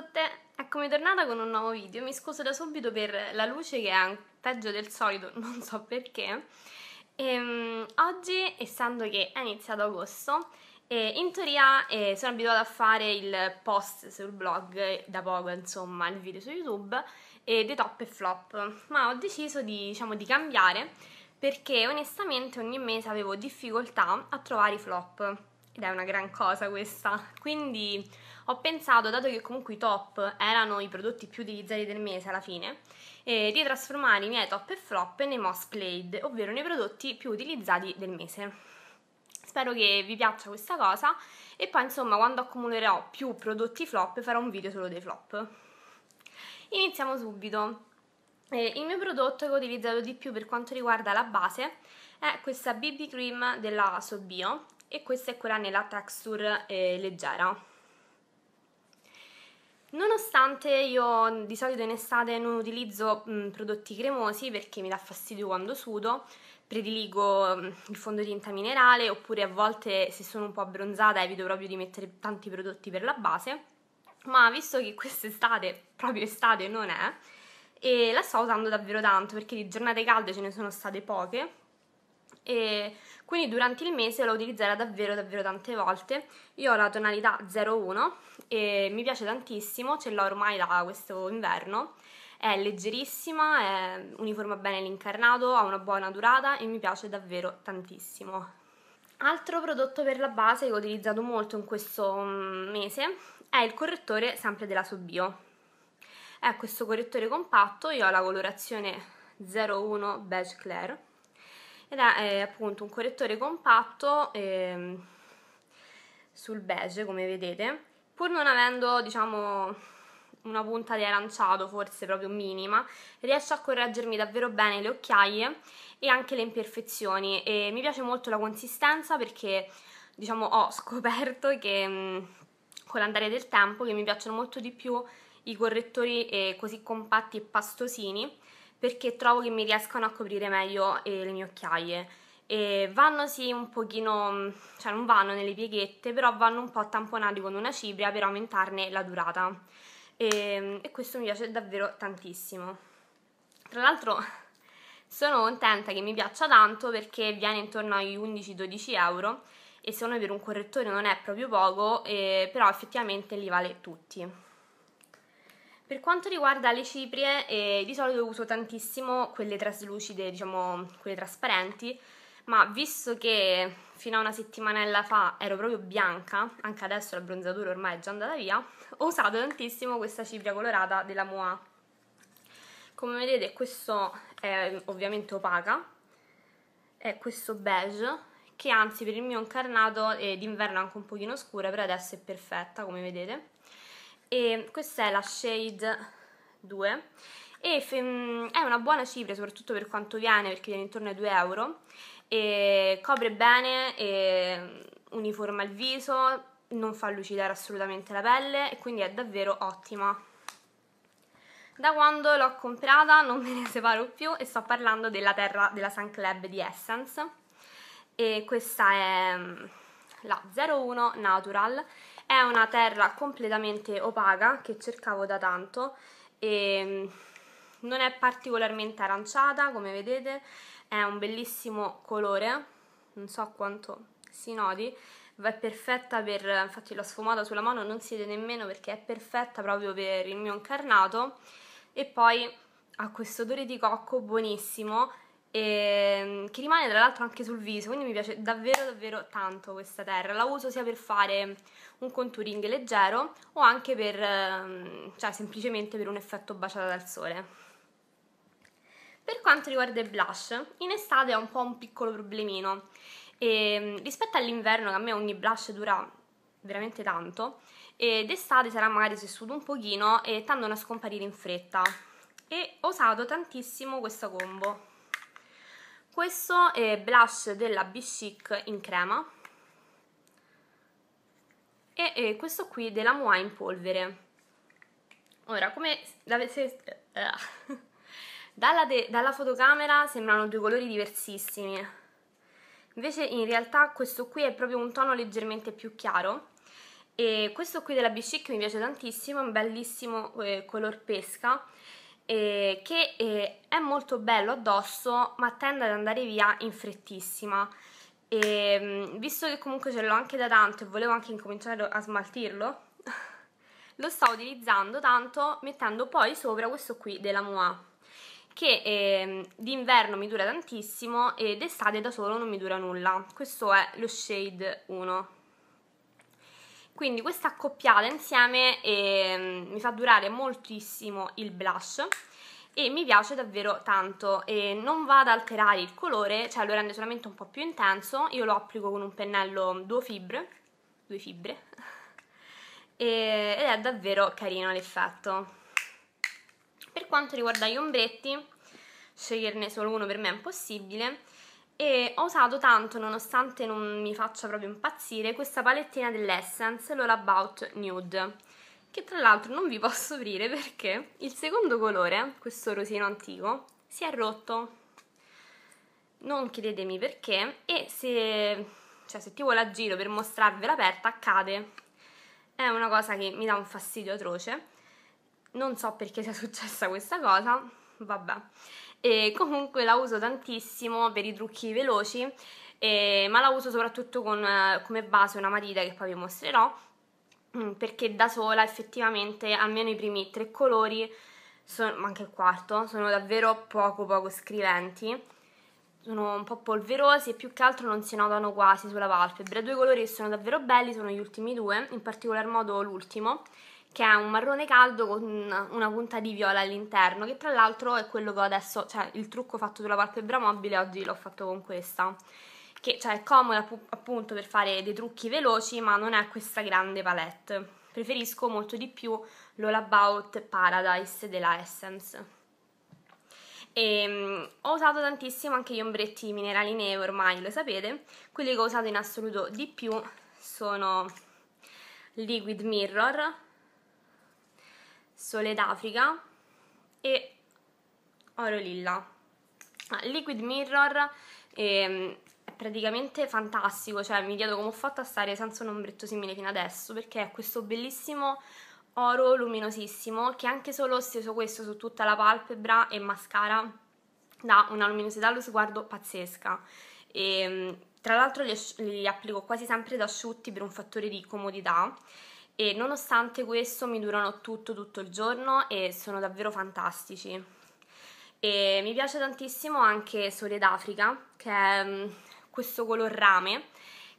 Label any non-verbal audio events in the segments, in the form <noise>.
tutte, eccomi tornata con un nuovo video, mi scuso da subito per la luce che è peggio del solito, <laughs> non so perché ehm, Oggi, essendo che è iniziato agosto, eh, in teoria eh, sono abituata a fare il post sul blog, eh, da poco insomma il video su YouTube, eh, dei top e flop Ma ho deciso di, diciamo, di cambiare perché onestamente ogni mese avevo difficoltà a trovare i flop ed è una gran cosa questa. Quindi ho pensato, dato che comunque i top erano i prodotti più utilizzati del mese alla fine, eh, di trasformare i miei top e flop nei Mossclade, ovvero nei prodotti più utilizzati del mese. Spero che vi piaccia questa cosa e poi insomma quando accumulerò più prodotti flop farò un video solo dei flop. Iniziamo subito. Eh, il mio prodotto che ho utilizzato di più per quanto riguarda la base è questa BB Cream della Sobio e questa è quella nella texture eh, leggera Nonostante io di solito in estate non utilizzo mh, mm, prodotti cremosi perché mi dà fastidio quando sudo, prediligo mh, mm, il fondotinta minerale oppure a volte se sono un po' abbronzata evito proprio di mettere tanti prodotti per la base, ma visto che quest'estate proprio estate non è, la sto usando davvero tanto perché di giornate calde ce ne sono state poche e quindi durante il mese lo utilizzerò davvero davvero tante volte io ho la tonalità 01 e mi piace tantissimo ce l'ho ormai da questo inverno è leggerissima, è uniforma bene l'incarnato, ha una buona durata e mi piace davvero tantissimo Altro prodotto per la base che ho utilizzato molto in questo mm, mese è il correttore sempre della Subbio. È questo correttore compatto, io ho la colorazione 01 Beige Claire ed è, eh, appunto un correttore compatto eh, sul beige come vedete pur non avendo diciamo una punta di aranciato forse proprio minima riesce a correggermi davvero bene le occhiaie e anche le imperfezioni e mi piace molto la consistenza perché diciamo ho scoperto che mm, con l'andare del tempo che mi piacciono molto di più i correttori eh, così compatti e pastosini perché trovo che mi riescono a coprire meglio eh, le mie occhiaie e vanno sì un pochino, mm, cioè non vanno nelle pieghette, però vanno un po' tamponati con una cipria per aumentarne la durata e, ehm, e questo mi piace davvero tantissimo. Tra l'altro <laughs> sono contenta che mi piaccia tanto perché viene intorno ai 11-12 euro e secondo me per un correttore non è proprio poco, eh, però effettivamente li vale tutti. Per quanto riguarda le ciprie, eh, di solito uso tantissimo quelle traslucide, diciamo quelle trasparenti, ma visto che fino a una settimanella fa ero proprio bianca, anche adesso l'abbronzatura ormai è già andata via, ho usato tantissimo questa cipria colorata della Moa. Come vedete questo è ovviamente opaca, è questo beige, che anzi per il mio incarnato eh, d'inverno è anche un pochino scura, però adesso è perfetta come vedete e questa è la shade 2 e è una buona cifra soprattutto per quanto viene perché viene intorno ai 2 euro e copre bene e uniforma il viso non fa lucidare assolutamente la pelle e quindi è davvero ottima da quando l'ho comprata non me ne <laughs> separo più e sto parlando della terra della Sun Club di Essence e questa è la 01 Natural è una terra completamente opaca che cercavo da tanto e mm, non è particolarmente aranciata come vedete, è un bellissimo colore, non so quanto si noti, è perfetta per, infatti l'ho sfumata sulla mano, non si vede nemmeno perché è perfetta proprio per il mio incarnato e poi ha questo odore di cocco buonissimo e, ehm, che rimane tra l'altro anche sul viso, quindi mi piace davvero davvero tanto questa terra. La uso sia per fare un contouring leggero o anche per, ehm, cioè semplicemente per un effetto baciata dal sole. Per quanto riguarda il blush, in estate ho un po' un piccolo problemino. E, ehm, rispetto all'inverno, che a me ogni blush dura veramente tanto, e d'estate sarà magari sessuto un pochino e tendono a scomparire in fretta. E ho usato tantissimo questa combo questo è blush della B Chic in crema e, e questo qui della Moa in polvere ora come se, uh, eh, <laughs> dalla, de, dalla fotocamera sembrano due colori diversissimi invece in realtà questo qui è proprio un tono leggermente più chiaro e questo qui della B Chic mi piace tantissimo, è un bellissimo eh, color pesca eh, che eh, è molto bello addosso ma tende ad andare via in frettissima e, ehm, visto che comunque ce l'ho anche da tanto e volevo anche incominciare a smaltirlo <laughs> lo sto utilizzando tanto mettendo poi sopra questo qui della Moa che eh, d'inverno mi dura tantissimo e d'estate da solo non mi dura nulla questo è lo shade 1 quindi questa accoppiata insieme eh, mi fa durare moltissimo il blush e mi piace davvero tanto e non va ad alterare il colore, cioè lo rende solamente un po' più intenso, io lo applico con un pennello due fibre, due fibre <laughs> e, ed è davvero carino l'effetto. Per quanto riguarda gli ombretti, sceglierne solo uno per me è impossibile, e ho usato tanto, nonostante non mi faccia proprio impazzire, questa palettina dell'Essence, l'All About Nude, che tra l'altro non vi posso aprire perché il secondo colore, questo rosino antico, si è rotto. Non chiedetemi perché e se, cioè, se tipo la giro per mostrarvela aperta cade. È una cosa che mi dà un fastidio atroce. Non so perché sia <laughs> successa questa cosa, vabbè e comunque la uso tantissimo per i trucchi veloci eh, ma la uso soprattutto con, come base una matita che poi vi mostrerò mm, perché da sola effettivamente almeno i primi tre colori sono, ma anche il quarto sono davvero poco poco scriventi sono un po' polverosi e più che altro non si notano quasi sulla palpebra. Due colori che sono davvero belli sono gli ultimi due, in particolar modo l'ultimo, che è un marrone caldo con una punta di viola all'interno, che tra l'altro è quello che ho adesso, cioè il trucco fatto sulla palpebra mobile oggi l'ho fatto con questa, che cioè, è comoda appunto per fare dei trucchi veloci, ma non è questa grande palette. Preferisco molto di più l'All About Paradise della Essence. E, um, ho usato tantissimo anche gli ombretti minerali neve, ormai lo sapete. Quelli che ho usato in assoluto di più sono Liquid Mirror, Sole d'Africa e Oro Lilla. Ah, Liquid Mirror ehm, è praticamente fantastico, cioè mi chiedo come ho fatto a stare senza un ombretto simile fino adesso, perché è questo bellissimo oro luminosissimo che anche solo steso questo su tutta la palpebra e mascara dà una luminosità allo sguardo pazzesca. E, ehm, tra l'altro li, li applico quasi sempre da asciutti per un fattore di comodità e nonostante questo mi durano tutto tutto il giorno e sono davvero fantastici. E mi piace tantissimo anche Sole d'Africa, che è mm, questo color rame,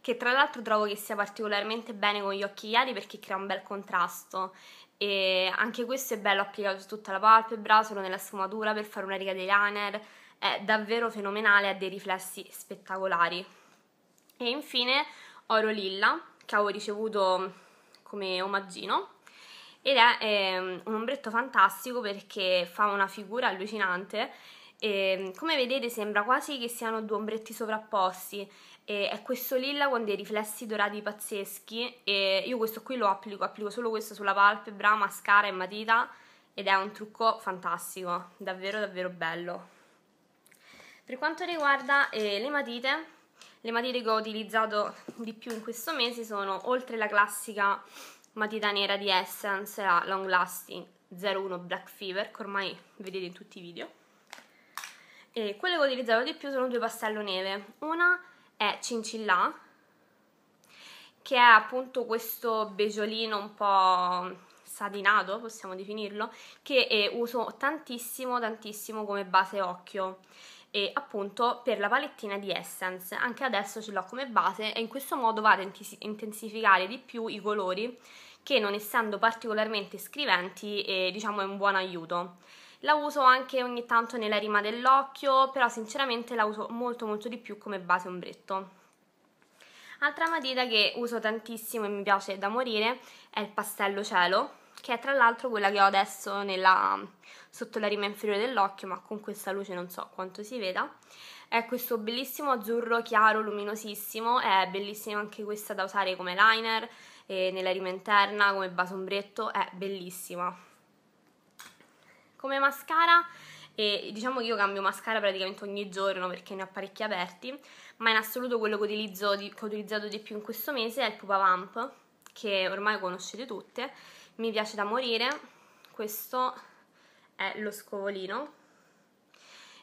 che tra l'altro trovo che sia particolarmente bene con gli occhi occhiali perché crea un bel contrasto. E anche questo è bello applicato su tutta la palpebra, solo nella sfumatura per fare una riga di liner, è davvero fenomenale, ha dei riflessi spettacolari. E infine Oro Lilla, che avevo ricevuto come omaggino ed è eh, un ombretto fantastico perché fa una figura allucinante e, ehm, come vedete sembra quasi che siano due ombretti sovrapposti e è questo lilla con dei riflessi dorati pazzeschi e io questo qui lo applico, applico solo questo sulla palpebra, mascara e matita ed è un trucco fantastico, davvero davvero bello per quanto riguarda eh, le matite le matite che ho utilizzato di più in questo mese sono, oltre la classica matita nera di Essence, la Long Lasting 01 Black Fever, che ormai vedete in tutti i video. E quelle che ho utilizzato di più sono due pastello neve. Una è Cincillà, che è appunto questo beggiolino un po' satinato, possiamo definirlo, che uso tantissimo, tantissimo come base occhio e appunto per la palettina di Essence, anche adesso ce l'ho come base e in questo modo vado a intensificare di più i colori che non essendo particolarmente scriventi eh, diciamo è un buon aiuto. La uso anche ogni tanto nella rima dell'occhio, però sinceramente la uso molto molto di più come base ombretto. Altra matita che uso tantissimo e mi piace da morire è il pastello cielo, che è tra l'altro quella che ho adesso nella, sotto la rima inferiore dell'occhio, ma con questa luce non so quanto si veda. È questo bellissimo azzurro chiaro, luminosissimo, è bellissima anche questa da usare come liner, nella rima interna, come basombretto, è bellissima. Come mascara, e diciamo che io cambio mascara praticamente ogni giorno perché ne ho parecchi aperti, ma in assoluto quello che, di, che ho utilizzato di più in questo mese è il Pupa Vamp, che ormai conoscete tutte, mi piace da morire questo è lo scovolino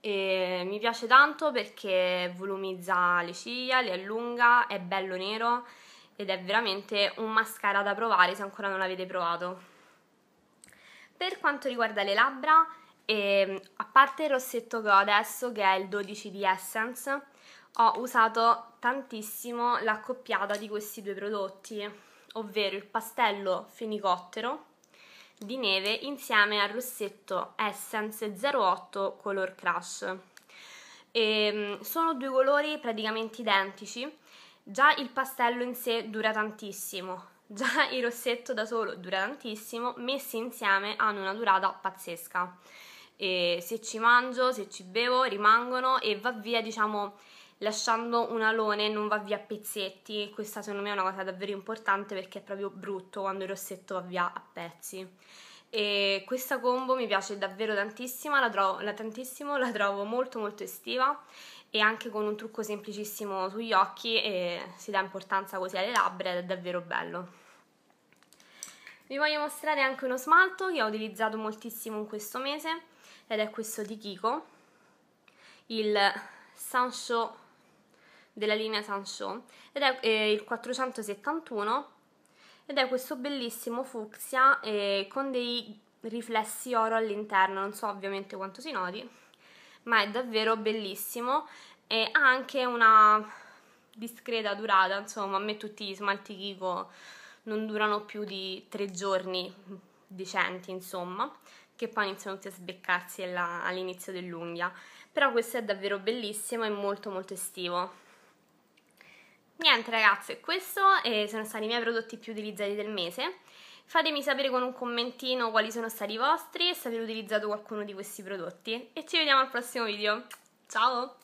e mi piace tanto perché volumizza le ciglia, le allunga, è bello nero ed è veramente un mascara da provare se ancora non l'avete provato per quanto riguarda le labbra ehm, a parte il rossetto che ho adesso che è il 12 di Essence ho usato tantissimo l'accoppiata di questi due prodotti ovvero il pastello fenicottero di neve insieme al rossetto Essence 08 Color Crush. E ehm, sono due colori praticamente identici, già il pastello in sé dura tantissimo, già il rossetto da solo dura tantissimo, messi insieme hanno una durata pazzesca. E se ci mangio, se ci bevo, rimangono e va via, diciamo, lasciando un alone non va via a pezzetti, questa secondo me è una cosa davvero importante perché è proprio brutto quando il rossetto va via a pezzi. E questa combo mi piace davvero tantissimo, la trovo, la, tantissimo, la trovo molto molto estiva e anche con un trucco semplicissimo sugli occhi si dà importanza così alle labbra ed è davvero bello. Vi voglio mostrare anche uno smalto che ho utilizzato moltissimo in questo mese ed è questo di Kiko, il Sancho della linea Sancho ed è eh, il 471 ed è questo bellissimo fucsia eh, con dei riflessi oro all'interno, non so ovviamente quanto si noti, ma è davvero bellissimo e ha anche una discreta durata, insomma a me tutti gli smalti Kiko non durano più di tre giorni decenti insomma che poi iniziano tutti a sbeccarsi all'inizio dell'unghia però questo è davvero bellissimo e molto molto estivo Niente ragazze, questo eh, sono stati i miei prodotti più utilizzati del mese. Fatemi sapere con un commentino quali sono stati i vostri e se avete utilizzato qualcuno di questi prodotti. E ci vediamo al prossimo video. Ciao!